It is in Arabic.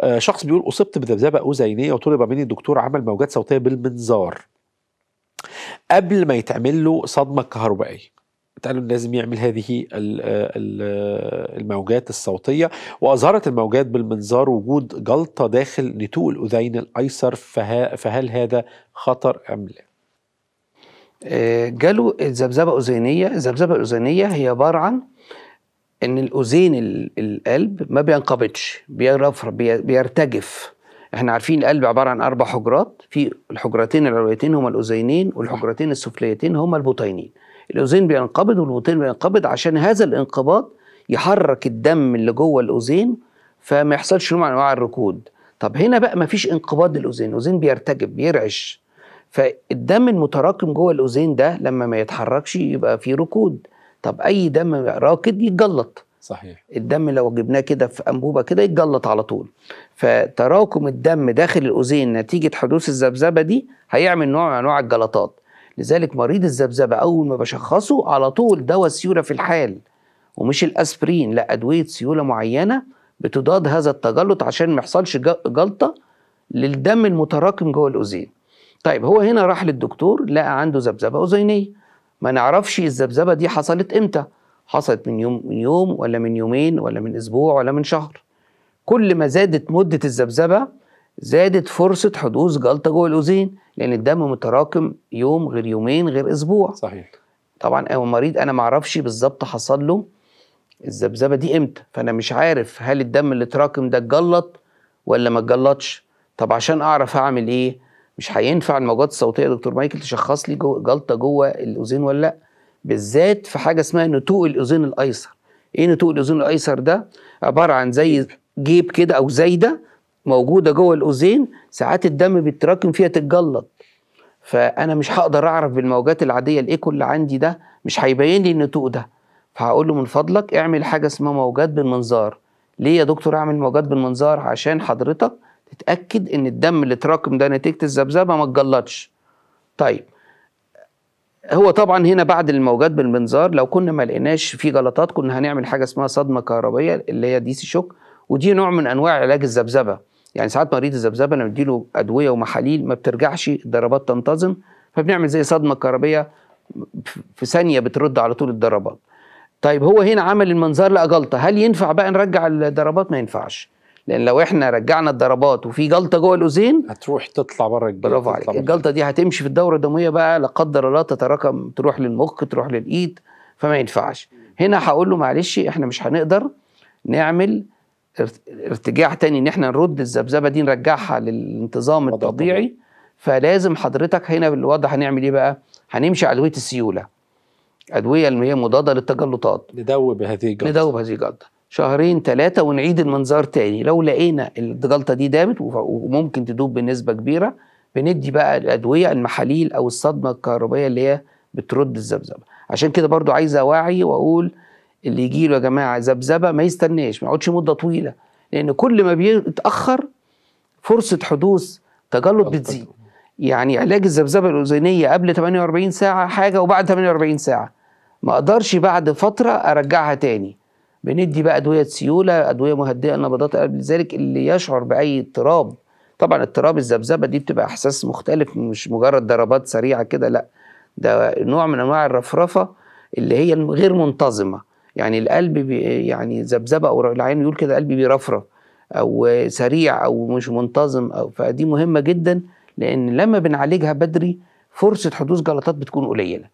آه، شخص بيقول اصبت بذبذبه اذينيه وطلب مني الدكتور عمل موجات صوتيه بالمنظار قبل ما يتعمل له صدمه كهربائيه قالوا لازم يعمل هذه آه، آه، الموجات الصوتية وأظهرت الموجات بالمنظار وجود جلطة داخل نتوء الأذين الأيسر فهل هذا خطر أم لا؟ جاله الذبذبة الأذينية الذبذبة الأذينية هي عبارة عن ان الاوزين القلب ما بينقبضش بيرفر بيرتجف احنا عارفين القلب عباره عن اربع حجرات في الحجرتين العلويتين هما الاذينين والحجرتين السفليتين هما البطينين الاوزين بينقبض والبطين بينقبض عشان هذا الانقباض يحرك الدم اللي جوه الاوزين فما يحصلش نوع من انواع الركود طب هنا بقى ما فيش انقباض للاوزين الاوزين بيرتجف بيرعش فالدم المتراكم جوه الاوزين ده لما ما يتحركش يبقى في ركود طب اي دم راكد يتجلط صحيح الدم لو جبناه كده في انبوبه كده يتجلط على طول فتراكم الدم داخل الاذين نتيجه حدوث الذبذبه دي هيعمل نوع من انواع الجلطات لذلك مريض الذبذبه اول ما بشخصه على طول دواء سيوله في الحال ومش الاسبرين لا ادويه سيوله معينه بتضاد هذا التجلط عشان ما يحصلش جلطه للدم المتراكم جوه الاذين طيب هو هنا راح للدكتور لقى عنده ذبذبه اذينيه ما نعرفش الذبذبه دي حصلت امتى حصلت من يوم من يوم ولا من يومين ولا من اسبوع ولا من شهر كل ما زادت مده الذبذبه زادت فرصه حدوث جلطه جوه الاذين لان الدم متراكم يوم غير يومين غير اسبوع صحيح طبعا أو مريض انا ما اعرفش بالظبط حصل له الذبذبه دي امتى فانا مش عارف هل الدم اللي تراكم ده اتجلط ولا ما اتجلطش طب عشان اعرف اعمل ايه مش هينفع الموجات الصوتيه يا دكتور مايكل تشخص لي جو جلطه جوه الاذين ولا لا بالذات في حاجه اسمها نتوء الاذين الايسر ايه نتوء الاذين الايسر ده عباره عن زي جيب كده او زايده موجوده جوه الاذين ساعات الدم بيتراكم فيها تتجلط فانا مش هقدر اعرف بالموجات العاديه الايكو اللي عندي ده مش هيبين لي النتوء ده فهقول له من فضلك اعمل حاجه اسمها موجات بالمنظار ليه يا دكتور اعمل موجات بالمنظار عشان حضرتك اتاكد ان الدم اللي اتراكم ده نتيجه الذبذبه ما اتجلطش طيب هو طبعا هنا بعد الموجات بالمنظار لو كنا ما لقيناش في جلطات كنا هنعمل حاجه اسمها صدمه كهربيه اللي هي دي سي شوك ودي نوع من انواع علاج الذبذبه يعني ساعات مريض الذبذبه انا بديله ادويه ومحاليل ما بترجعش الضربات تنتظم فبنعمل زي صدمه كهربيه في ثانيه بترد على طول الضربات طيب هو هنا عمل المنظار لقى جلطه هل ينفع بقى نرجع الضربات ما ينفعش لان لو احنا رجعنا الضربات وفي جلطه جوه الاوزين هتروح تطلع بره الجلطه برافو عليك الجلطه دي هتمشي في الدوره الدمويه بقى لا قدر الله تتراكم تروح للمخ تروح للايد فما ينفعش هنا هقول له معلش احنا مش هنقدر نعمل ارتجاع تاني ان احنا نرد الذبذبه دي نرجعها للانتظام الطبيعي فلازم حضرتك هنا بالوضع هنعمل ايه بقى؟ هنمشي على ادويه السيوله ادويه اللي هي مضاده للتجلطات ندوب هذه الجلطه ندوب هذه الجلطه شهرين ثلاثة ونعيد المنظار تاني لو لقينا الجلطة دي دامت وممكن تدوب بنسبة كبيرة بندي بقى الأدوية المحاليل أو الصدمة الكهربائية اللي هي بترد الذبذبة عشان كده برضو عايز أوعي وأقول اللي يجيله يا جماعة ذبذبة ما يستناش ما يقعدش مدة طويلة لأن كل ما بيتأخر فرصة حدوث تجلط بتزيد يعني علاج الذبذبة الأذنية قبل 48 ساعة حاجة وبعد 48 ساعة ما أقدرش بعد فترة أرجعها تاني بندي بقى ادويه سيوله ادويه مهدئه لنبضات القلب لذلك اللي يشعر باي اضطراب طبعا اضطراب الذبذبه دي بتبقى احساس مختلف مش مجرد ضربات سريعه كده لا ده نوع من انواع الرفرفه اللي هي غير منتظمه يعني القلب بي يعني ذبذبه او العين يقول كده قلبي بيرفرف او سريع او مش منتظم او فدي مهمه جدا لان لما بنعالجها بدري فرصه حدوث جلطات بتكون قليله